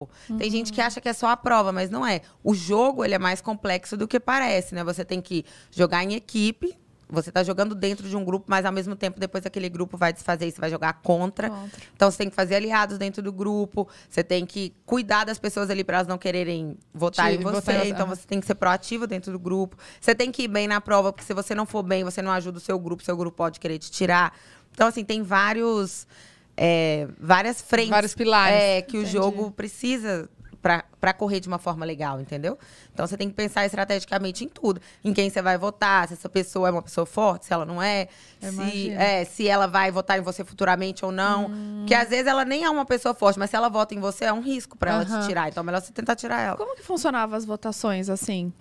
Uhum. Tem gente que uhum. acha que é só a prova, mas não é. O jogo ele é mais complexo do que parece, né? Você tem que jogar em equipe, você está jogando dentro de um grupo, mas ao mesmo tempo depois aquele grupo vai desfazer e você vai jogar contra. contra. Então você tem que fazer aliados dentro do grupo, você tem que cuidar das pessoas ali para elas não quererem votar em você. Votar, então você tem que ser proativo dentro do grupo. Você tem que ir bem na prova, porque se você não for bem, você não ajuda o seu grupo, seu grupo pode querer te tirar. Então assim, tem vários é, várias frentes. Vários pilares. É, que Entendi. o jogo precisa para correr de uma forma legal, entendeu? Então você tem que pensar estrategicamente em tudo. Em quem você vai votar, se essa pessoa é uma pessoa forte, se ela não é, se, é, se ela vai votar em você futuramente ou não. Hum. Porque às vezes ela nem é uma pessoa forte, mas se ela vota em você, é um risco para ela te tirar. Então é melhor você tentar tirar ela. Como que funcionavam as votações assim?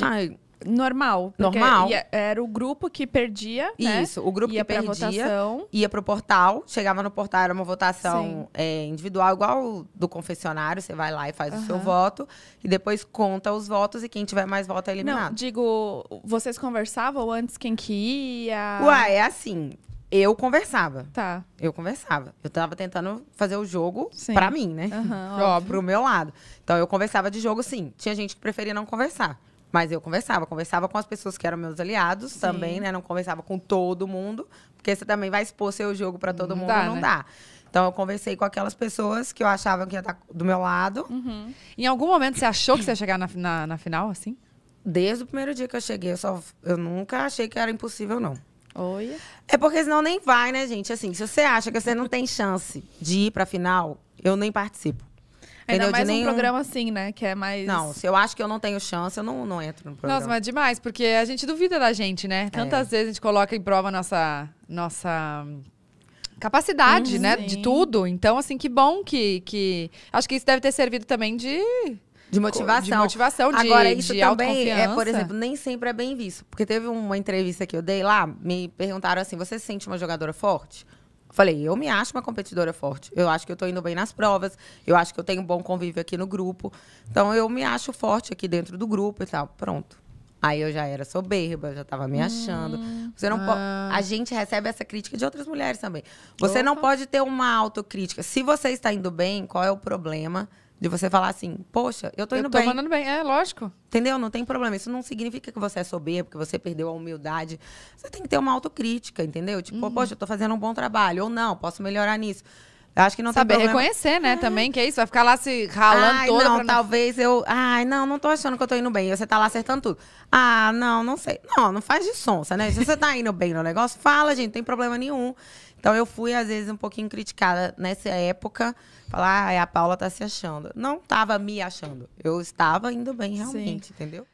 Ai, Normal. Normal. Ia, era o grupo que perdia. Né? Isso, o grupo ia que perdia. Votação. Ia pro portal, chegava no portal, era uma votação é, individual, igual do confessionário. Você vai lá e faz uhum. o seu voto. E depois conta os votos e quem tiver mais voto é eliminado. Não, digo, vocês conversavam antes quem que ia? Uai, é assim. Eu conversava. Tá. Eu conversava. Eu tava tentando fazer o jogo sim. pra mim, né? Uhum, óbvio. Pro meu lado. Então eu conversava de jogo, sim. Tinha gente que preferia não conversar. Mas eu conversava, conversava com as pessoas que eram meus aliados Sim. também, né? Não conversava com todo mundo, porque você também vai expor seu jogo para todo né? não mundo, dá, não né? dá. Então eu conversei com aquelas pessoas que eu achava que ia estar tá do meu lado. Uhum. Em algum momento você achou que você ia chegar na, na, na, final, assim? Desde o primeiro dia que eu cheguei, eu, só, eu nunca achei que era impossível, não. Oi. É porque senão nem vai, né, gente? Assim, se você acha que você não tem chance de ir pra final, eu nem participo. Ainda mais de um programa assim, né? Que é mais. Não, se eu acho que eu não tenho chance, eu não, não entro no programa. Nossa, mas é demais, porque a gente duvida da gente, né? Tantas é. vezes a gente coloca em prova nossa. nossa capacidade, uhum. né? Sim. De tudo. Então, assim, que bom que, que. Acho que isso deve ter servido também de. De motivação. De motivação, de Agora, isso de também é, por exemplo, nem sempre é bem visto. Porque teve uma entrevista que eu dei lá, me perguntaram assim: você se sente uma jogadora forte? Falei, eu me acho uma competidora forte. Eu acho que eu estou indo bem nas provas, eu acho que eu tenho um bom convívio aqui no grupo. Então eu me acho forte aqui dentro do grupo e tal. Pronto. Aí eu já era soberba, eu já estava me achando. Hum. Você não ah. A gente recebe essa crítica de outras mulheres também. Você Opa. não pode ter uma autocrítica. Se você está indo bem, qual é o problema? De você falar assim, poxa, eu tô indo eu tô bem. mandando bem, é lógico. Entendeu? Não tem problema. Isso não significa que você é soberbo, que você perdeu a humildade. Você tem que ter uma autocrítica, entendeu? Tipo, uhum. poxa, eu tô fazendo um bom trabalho. Ou não, posso melhorar nisso. Acho que não Saber tem problema. reconhecer, né? É. Também, que é isso. Vai ficar lá se ralando toda. Não, talvez eu. Ai, não, não tô achando que eu tô indo bem. Você tá lá acertando tudo. Ah, não, não sei. Não, não faz de sonsa, né? Se você tá indo bem no negócio, fala, gente, não tem problema nenhum. Então eu fui, às vezes, um pouquinho criticada nessa época. Falar, ah, a Paula tá se achando. Não tava me achando. Eu estava indo bem, realmente, Sim. entendeu?